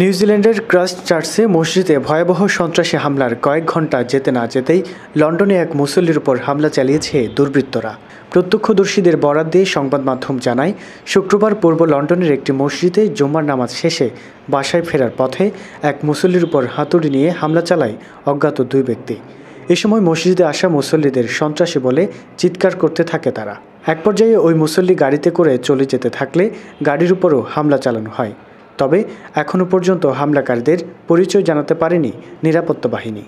নিউজিল্যান্ডের ক্রাস্ট চার্চে মসজিদে ভয়াবহ সন্ত্রাসী হামলার কয়েক ঘন্টা যেতে না যেতেই লন্ডনে এক মুসল্লির উপর হামলা চালিয়েছে দুর্বৃত্তরা প্রত্যক্ষদর্শীদের বরাদ দিয়ে সংবাদ মাধ্যম জানায় শুক্রবার পূর্ব লন্ডনের একটি মসজিদে জুম্মার নামাজ শেষে বাসায় ফেরার পথে এক মুসল্লির উপর হাতুড়ি নিয়ে হামলা চালায় অজ্ঞাত দুই ব্যক্তি এ সময় মসজিদে আসা মুসল্লিদের সন্ত্রাসী বলে চিৎকার করতে থাকে তারা এক পর্যায়ে ওই মুসল্লি গাড়িতে করে চলে যেতে থাকলে গাড়ির উপরও হামলা চালানো হয় তবে এখনও পর্যন্ত হামলাকারীদের পরিচয় জানাতে পারেনি নিরাপত্তা বাহিনী